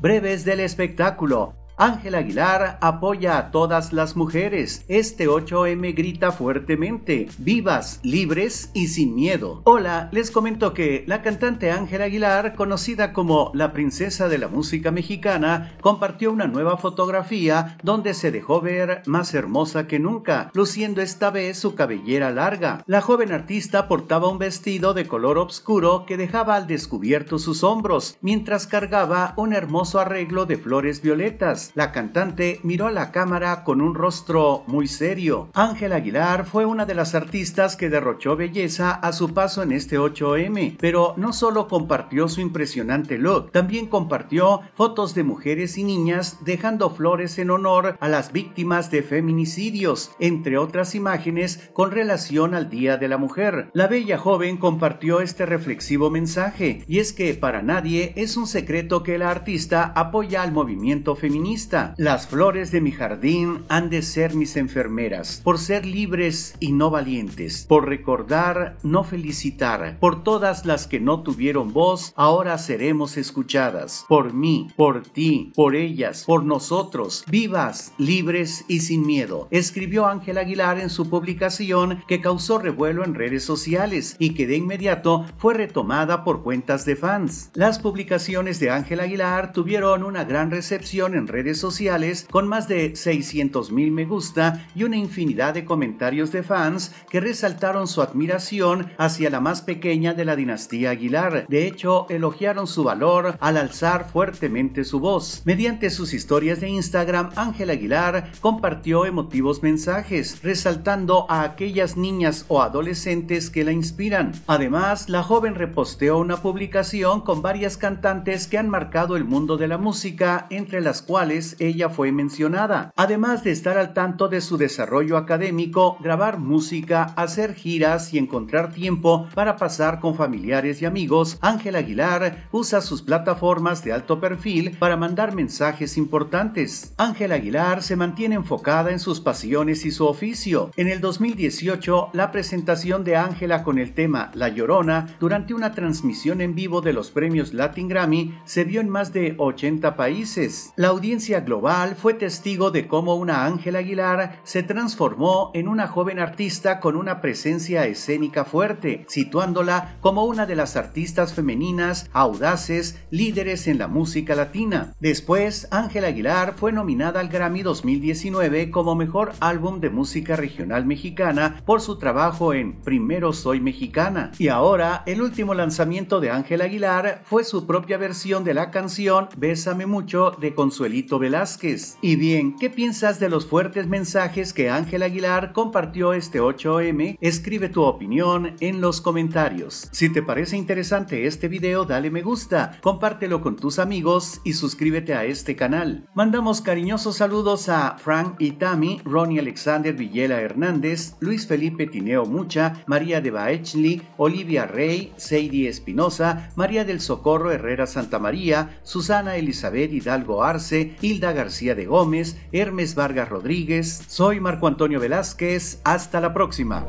breves del espectáculo Ángel Aguilar apoya a todas las mujeres. Este 8M grita fuertemente, vivas, libres y sin miedo. Hola, les comento que la cantante Ángela Aguilar, conocida como la princesa de la música mexicana, compartió una nueva fotografía donde se dejó ver más hermosa que nunca, luciendo esta vez su cabellera larga. La joven artista portaba un vestido de color oscuro que dejaba al descubierto sus hombros, mientras cargaba un hermoso arreglo de flores violetas la cantante, miró a la cámara con un rostro muy serio. Ángela Aguilar fue una de las artistas que derrochó belleza a su paso en este 8M, pero no solo compartió su impresionante look, también compartió fotos de mujeres y niñas dejando flores en honor a las víctimas de feminicidios, entre otras imágenes con relación al Día de la Mujer. La bella joven compartió este reflexivo mensaje, y es que para nadie es un secreto que la artista apoya al movimiento feminista las flores de mi jardín han de ser mis enfermeras, por ser libres y no valientes, por recordar, no felicitar, por todas las que no tuvieron voz, ahora seremos escuchadas, por mí, por ti, por ellas, por nosotros, vivas, libres y sin miedo, escribió Ángel Aguilar en su publicación que causó revuelo en redes sociales y que de inmediato fue retomada por cuentas de fans. Las publicaciones de Ángel Aguilar tuvieron una gran recepción en redes sociales con más de mil me gusta y una infinidad de comentarios de fans que resaltaron su admiración hacia la más pequeña de la dinastía Aguilar. De hecho, elogiaron su valor al alzar fuertemente su voz. Mediante sus historias de Instagram, Ángela Aguilar compartió emotivos mensajes, resaltando a aquellas niñas o adolescentes que la inspiran. Además, la joven reposteó una publicación con varias cantantes que han marcado el mundo de la música, entre las cuales ella fue mencionada, además de estar al tanto de su desarrollo académico, grabar música, hacer giras y encontrar tiempo para pasar con familiares y amigos, Ángela Aguilar usa sus plataformas de alto perfil para mandar mensajes importantes. Ángela Aguilar se mantiene enfocada en sus pasiones y su oficio. En el 2018, la presentación de Ángela con el tema La Llorona durante una transmisión en vivo de los premios Latin Grammy se vio en más de 80 países. La audiencia global fue testigo de cómo una Ángela Aguilar se transformó en una joven artista con una presencia escénica fuerte, situándola como una de las artistas femeninas audaces líderes en la música latina. Después, Ángela Aguilar fue nominada al Grammy 2019 como mejor álbum de música regional mexicana por su trabajo en Primero Soy Mexicana. Y ahora, el último lanzamiento de Ángela Aguilar fue su propia versión de la canción Bésame mucho de Consuelito Velázquez. Y bien, ¿qué piensas de los fuertes mensajes que Ángel Aguilar compartió este 8M? Escribe tu opinión en los comentarios. Si te parece interesante este video, dale me gusta, compártelo con tus amigos y suscríbete a este canal. Mandamos cariñosos saludos a Frank Itami, Ronnie Alexander Villela Hernández, Luis Felipe Tineo Mucha, María de Baechli, Olivia Rey, Seidi Espinosa, María del Socorro Herrera Santa María, Susana Elizabeth Hidalgo Arce, Hilda García de Gómez, Hermes Vargas Rodríguez, soy Marco Antonio Velázquez, hasta la próxima.